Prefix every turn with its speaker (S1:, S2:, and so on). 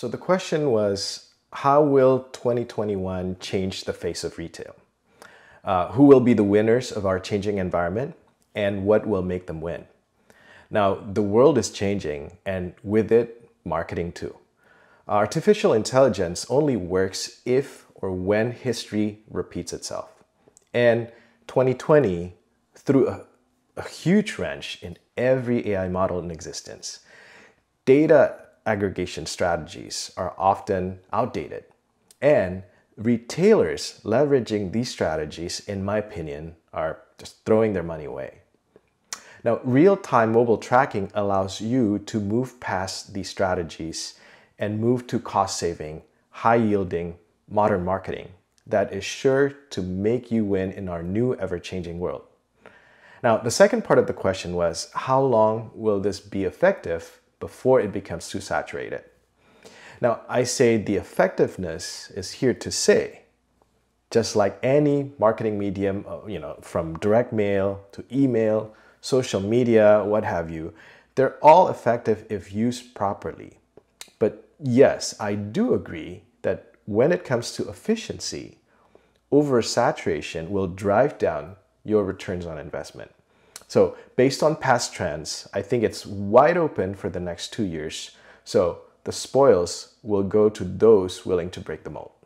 S1: So the question was, how will 2021 change the face of retail? Uh, who will be the winners of our changing environment and what will make them win? Now, the world is changing and with it, marketing too. Artificial intelligence only works if or when history repeats itself. And 2020 threw a, a huge wrench in every AI model in existence. Data aggregation strategies are often outdated. And retailers leveraging these strategies, in my opinion, are just throwing their money away. Now, real-time mobile tracking allows you to move past these strategies and move to cost-saving, high-yielding, modern marketing that is sure to make you win in our new ever-changing world. Now, the second part of the question was, how long will this be effective before it becomes too saturated. Now, I say the effectiveness is here to stay, just like any marketing medium, uh, you know, from direct mail to email, social media, what have you. They're all effective if used properly. But yes, I do agree that when it comes to efficiency, oversaturation will drive down your returns on investment. So based on past trends, I think it's wide open for the next two years. So the spoils will go to those willing to break the mold.